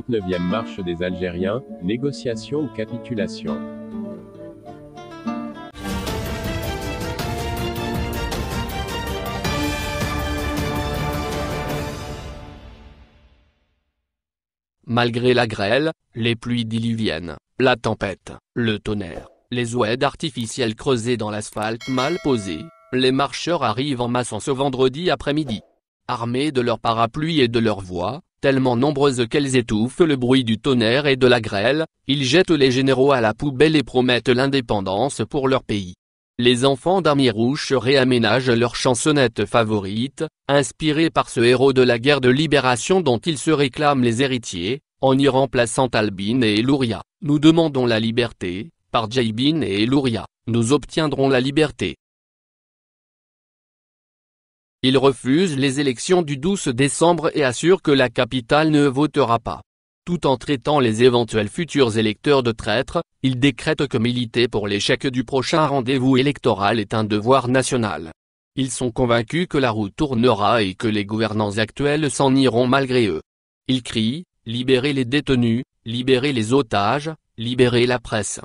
39e marche des Algériens, négociation ou capitulation. Malgré la grêle, les pluies diluviennes, la tempête, le tonnerre, les oueds artificiels creusés dans l'asphalte mal posé, les marcheurs arrivent en en ce vendredi après-midi. Armés de leurs parapluies et de leurs voix, tellement nombreuses qu'elles étouffent le bruit du tonnerre et de la grêle, ils jettent les généraux à la poubelle et promettent l'indépendance pour leur pays. Les enfants d'Amirouche réaménagent leur chansonnette favorite, inspirée par ce héros de la guerre de libération dont ils se réclament les héritiers, en y remplaçant Albin et Louria. Nous demandons la liberté, par Jaybin et Louria, nous obtiendrons la liberté. Il refuse les élections du 12 décembre et assure que la capitale ne votera pas. Tout en traitant les éventuels futurs électeurs de traîtres, il décrète que militer pour l'échec du prochain rendez-vous électoral est un devoir national. Ils sont convaincus que la roue tournera et que les gouvernants actuels s'en iront malgré eux. Ils crient, libérez les détenus, libérez les otages, libérez la presse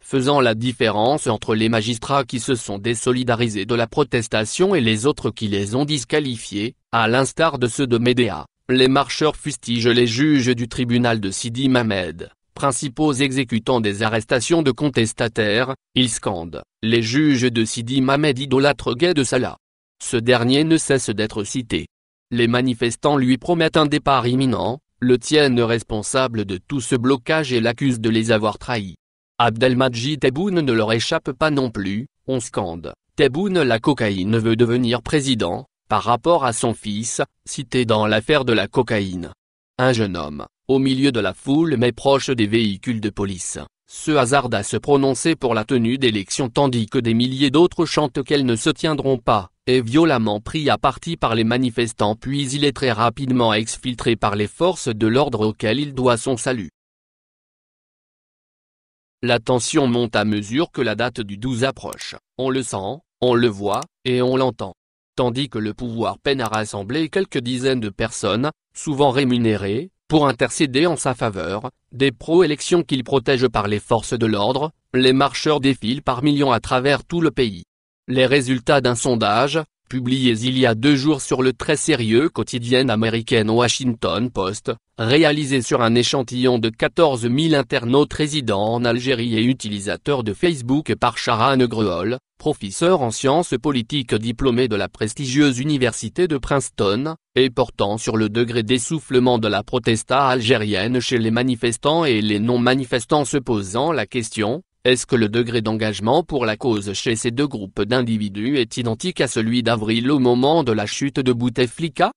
faisant la différence entre les magistrats qui se sont désolidarisés de la protestation et les autres qui les ont disqualifiés, à l'instar de ceux de Médéa. Les marcheurs fustigent les juges du tribunal de Sidi Mamed, principaux exécutants des arrestations de contestataires, ils scandent « Les juges de Sidi Mamed idolâtre gay de Salah ». Ce dernier ne cesse d'être cité. Les manifestants lui promettent un départ imminent, le tiennent responsable de tout ce blocage et l'accusent de les avoir trahis. Abdelmadjid Tebboune ne leur échappe pas non plus, on scande. Tebboune la cocaïne veut devenir président, par rapport à son fils, cité dans l'affaire de la cocaïne. Un jeune homme, au milieu de la foule mais proche des véhicules de police, se hasarde à se prononcer pour la tenue d'élections tandis que des milliers d'autres chantent qu'elles ne se tiendront pas, est violemment pris à partie par les manifestants puis il est très rapidement exfiltré par les forces de l'ordre auxquelles il doit son salut. La tension monte à mesure que la date du 12 approche, on le sent, on le voit, et on l'entend. Tandis que le pouvoir peine à rassembler quelques dizaines de personnes, souvent rémunérées, pour intercéder en sa faveur, des pro-élections qu'il protège par les forces de l'ordre, les marcheurs défilent par millions à travers tout le pays. Les résultats d'un sondage, publiés il y a deux jours sur le très sérieux quotidien américain Washington Post, réalisé sur un échantillon de 14 000 internautes résidents en Algérie et utilisateurs de Facebook par Sharan greol professeur en sciences politiques diplômé de la prestigieuse université de Princeton, et portant sur le degré d'essoufflement de la protesta algérienne chez les manifestants et les non-manifestants se posant la question, est-ce que le degré d'engagement pour la cause chez ces deux groupes d'individus est identique à celui d'avril au moment de la chute de Bouteflika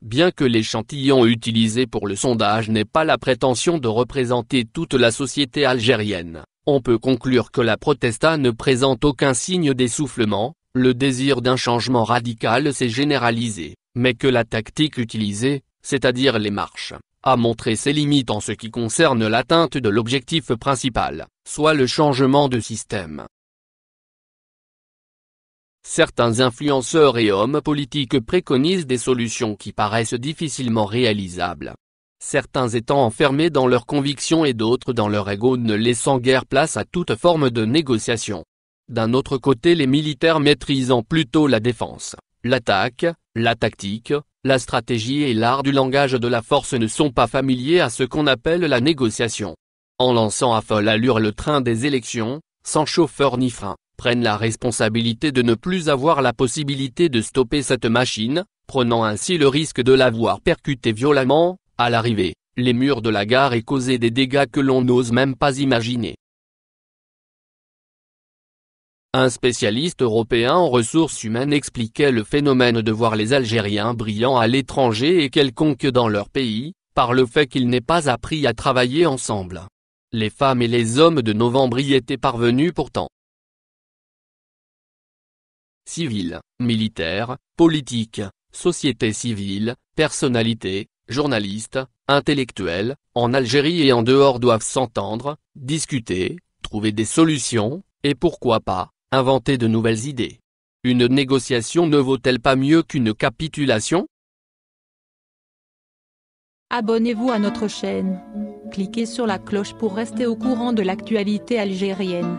Bien que l'échantillon utilisé pour le sondage n'ait pas la prétention de représenter toute la société algérienne, on peut conclure que la protesta ne présente aucun signe d'essoufflement, le désir d'un changement radical s'est généralisé, mais que la tactique utilisée, c'est-à-dire les marches, montrer ses limites en ce qui concerne l'atteinte de l'objectif principal, soit le changement de système. Certains influenceurs et hommes politiques préconisent des solutions qui paraissent difficilement réalisables. Certains étant enfermés dans leurs convictions et d'autres dans leur ego ne laissant guère place à toute forme de négociation. D'un autre côté les militaires maîtrisant plutôt la défense, l'attaque, la tactique, la stratégie et l'art du langage de la force ne sont pas familiers à ce qu'on appelle la négociation. En lançant à folle allure le train des élections, sans chauffeur ni frein, prennent la responsabilité de ne plus avoir la possibilité de stopper cette machine, prenant ainsi le risque de l'avoir percutée violemment, à l'arrivée, les murs de la gare et causer des dégâts que l'on n'ose même pas imaginer. Un spécialiste européen en ressources humaines expliquait le phénomène de voir les Algériens brillants à l'étranger et quelconque dans leur pays, par le fait qu'ils n'aient pas appris à travailler ensemble. Les femmes et les hommes de novembre y étaient parvenus pourtant. Civils, militaires, politiques, société civile, personnalités, journalistes, intellectuels, en Algérie et en dehors doivent s'entendre, discuter, trouver des solutions, et pourquoi pas, inventer de nouvelles idées. Une négociation ne vaut-elle pas mieux qu'une capitulation Abonnez-vous à notre chaîne. Cliquez sur la cloche pour rester au courant de l'actualité algérienne.